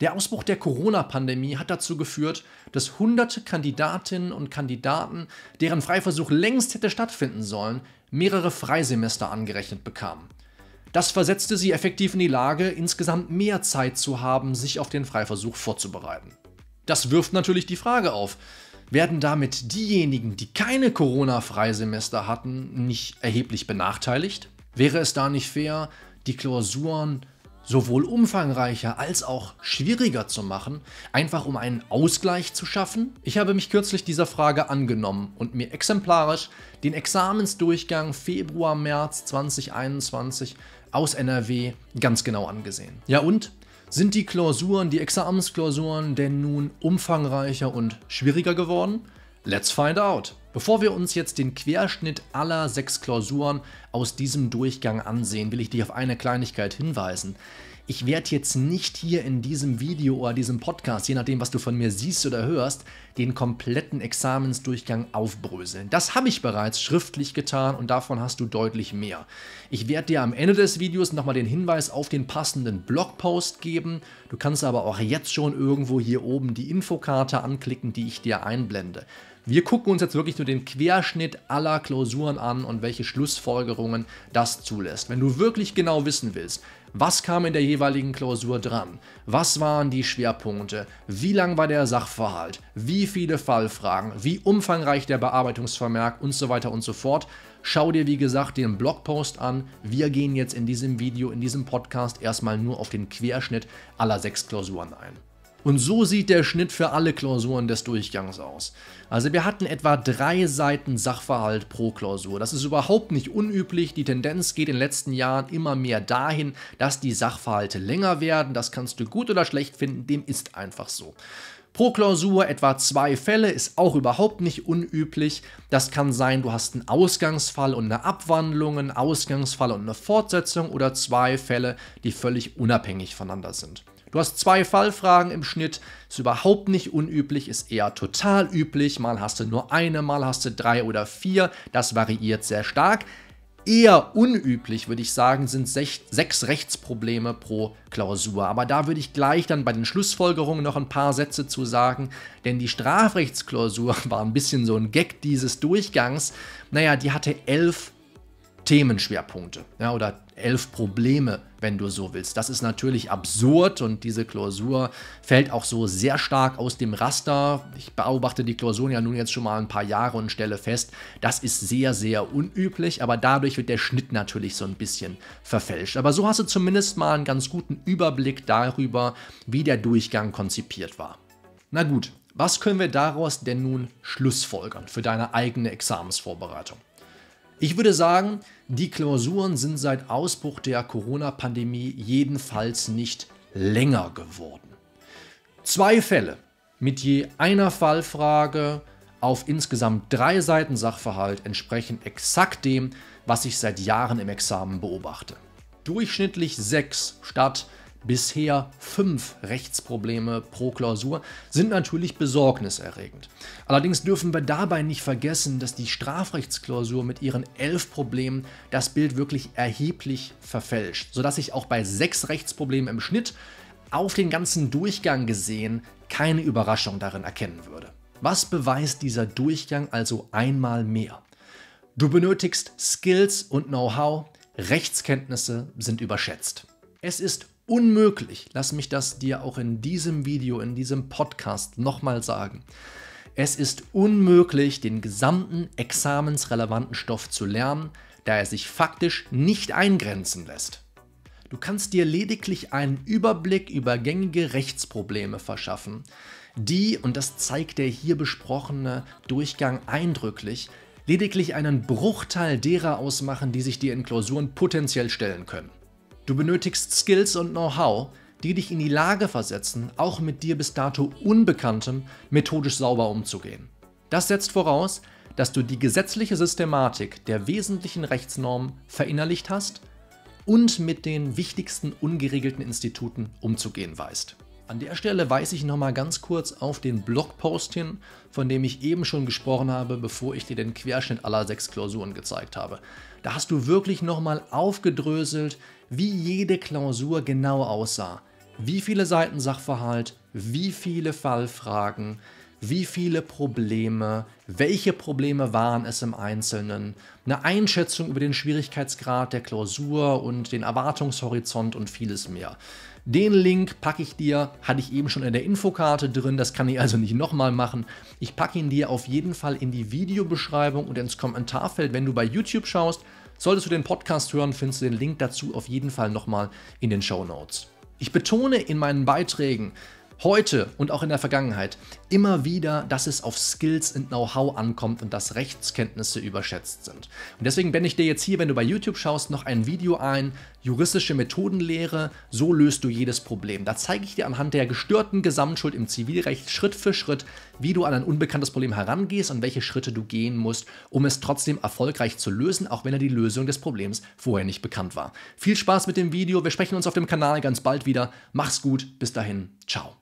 Der Ausbruch der Corona-Pandemie hat dazu geführt, dass hunderte Kandidatinnen und Kandidaten, deren Freiversuch längst hätte stattfinden sollen, mehrere Freisemester angerechnet bekamen. Das versetzte sie effektiv in die Lage, insgesamt mehr Zeit zu haben, sich auf den Freiversuch vorzubereiten. Das wirft natürlich die Frage auf, werden damit diejenigen, die keine Corona-Freisemester hatten, nicht erheblich benachteiligt? Wäre es da nicht fair, die Klausuren sowohl umfangreicher als auch schwieriger zu machen, einfach um einen Ausgleich zu schaffen? Ich habe mich kürzlich dieser Frage angenommen und mir exemplarisch den Examensdurchgang Februar, März 2021 aus NRW ganz genau angesehen. Ja und? Sind die Klausuren, die Examensklausuren denn nun umfangreicher und schwieriger geworden? Let's find out! Bevor wir uns jetzt den Querschnitt aller sechs Klausuren aus diesem Durchgang ansehen, will ich dich auf eine Kleinigkeit hinweisen. Ich werde jetzt nicht hier in diesem Video oder diesem Podcast, je nachdem, was du von mir siehst oder hörst, den kompletten Examensdurchgang aufbröseln. Das habe ich bereits schriftlich getan und davon hast du deutlich mehr. Ich werde dir am Ende des Videos nochmal den Hinweis auf den passenden Blogpost geben. Du kannst aber auch jetzt schon irgendwo hier oben die Infokarte anklicken, die ich dir einblende. Wir gucken uns jetzt wirklich nur den Querschnitt aller Klausuren an und welche Schlussfolgerungen das zulässt. Wenn du wirklich genau wissen willst, was kam in der jeweiligen Klausur dran? Was waren die Schwerpunkte? Wie lang war der Sachverhalt? Wie viele Fallfragen? Wie umfangreich der Bearbeitungsvermerk und so weiter und so fort? Schau dir wie gesagt den Blogpost an. Wir gehen jetzt in diesem Video, in diesem Podcast erstmal nur auf den Querschnitt aller sechs Klausuren ein. Und so sieht der Schnitt für alle Klausuren des Durchgangs aus. Also wir hatten etwa drei Seiten Sachverhalt pro Klausur. Das ist überhaupt nicht unüblich. Die Tendenz geht in den letzten Jahren immer mehr dahin, dass die Sachverhalte länger werden. Das kannst du gut oder schlecht finden, dem ist einfach so. Pro Klausur etwa zwei Fälle ist auch überhaupt nicht unüblich. Das kann sein, du hast einen Ausgangsfall und eine Abwandlung, einen Ausgangsfall und eine Fortsetzung oder zwei Fälle, die völlig unabhängig voneinander sind. Du hast zwei Fallfragen im Schnitt, ist überhaupt nicht unüblich, ist eher total üblich. Mal hast du nur eine, mal hast du drei oder vier, das variiert sehr stark. Eher unüblich, würde ich sagen, sind sech, sechs Rechtsprobleme pro Klausur. Aber da würde ich gleich dann bei den Schlussfolgerungen noch ein paar Sätze zu sagen, denn die Strafrechtsklausur war ein bisschen so ein Gag dieses Durchgangs. Naja, die hatte elf Themenschwerpunkte ja, oder elf Probleme, wenn du so willst. Das ist natürlich absurd und diese Klausur fällt auch so sehr stark aus dem Raster. Ich beobachte die Klausuren ja nun jetzt schon mal ein paar Jahre und stelle fest, das ist sehr, sehr unüblich, aber dadurch wird der Schnitt natürlich so ein bisschen verfälscht. Aber so hast du zumindest mal einen ganz guten Überblick darüber, wie der Durchgang konzipiert war. Na gut, was können wir daraus denn nun schlussfolgern für deine eigene Examensvorbereitung? Ich würde sagen, die Klausuren sind seit Ausbruch der Corona-Pandemie jedenfalls nicht länger geworden. Zwei Fälle mit je einer Fallfrage auf insgesamt drei Seiten Sachverhalt entsprechen exakt dem, was ich seit Jahren im Examen beobachte. Durchschnittlich sechs statt bisher fünf Rechtsprobleme pro Klausur sind natürlich besorgniserregend. Allerdings dürfen wir dabei nicht vergessen, dass die Strafrechtsklausur mit ihren elf Problemen das Bild wirklich erheblich verfälscht, sodass ich auch bei sechs Rechtsproblemen im Schnitt auf den ganzen Durchgang gesehen keine Überraschung darin erkennen würde. Was beweist dieser Durchgang also einmal mehr? Du benötigst Skills und Know-how, Rechtskenntnisse sind überschätzt. Es ist unmöglich. Lass mich das dir auch in diesem Video, in diesem Podcast nochmal sagen. Es ist unmöglich, den gesamten examensrelevanten Stoff zu lernen, da er sich faktisch nicht eingrenzen lässt. Du kannst dir lediglich einen Überblick über gängige Rechtsprobleme verschaffen, die, und das zeigt der hier besprochene Durchgang eindrücklich, lediglich einen Bruchteil derer ausmachen, die sich dir in Klausuren potenziell stellen können. Du benötigst Skills und Know-how, die dich in die Lage versetzen, auch mit dir bis dato Unbekanntem methodisch sauber umzugehen. Das setzt voraus, dass du die gesetzliche Systematik der wesentlichen Rechtsnormen verinnerlicht hast und mit den wichtigsten ungeregelten Instituten umzugehen weißt. An der Stelle weise ich nochmal ganz kurz auf den Blogpost hin, von dem ich eben schon gesprochen habe, bevor ich dir den Querschnitt aller sechs Klausuren gezeigt habe. Da hast du wirklich nochmal aufgedröselt, wie jede Klausur genau aussah. Wie viele Seiten Sachverhalt, wie viele Fallfragen, wie viele Probleme, welche Probleme waren es im Einzelnen, eine Einschätzung über den Schwierigkeitsgrad der Klausur und den Erwartungshorizont und vieles mehr. Den Link packe ich dir, hatte ich eben schon in der Infokarte drin, das kann ich also nicht nochmal machen. Ich packe ihn dir auf jeden Fall in die Videobeschreibung und ins Kommentarfeld, wenn du bei YouTube schaust. Solltest du den Podcast hören, findest du den Link dazu auf jeden Fall nochmal in den Show Notes. Ich betone in meinen Beiträgen, heute und auch in der Vergangenheit immer wieder, dass es auf Skills und Know-how ankommt und dass Rechtskenntnisse überschätzt sind. Und deswegen blende ich dir jetzt hier, wenn du bei YouTube schaust, noch ein Video ein, juristische Methodenlehre, so löst du jedes Problem. Da zeige ich dir anhand der gestörten Gesamtschuld im Zivilrecht Schritt für Schritt, wie du an ein unbekanntes Problem herangehst und welche Schritte du gehen musst, um es trotzdem erfolgreich zu lösen, auch wenn er die Lösung des Problems vorher nicht bekannt war. Viel Spaß mit dem Video, wir sprechen uns auf dem Kanal ganz bald wieder. Mach's gut, bis dahin, ciao.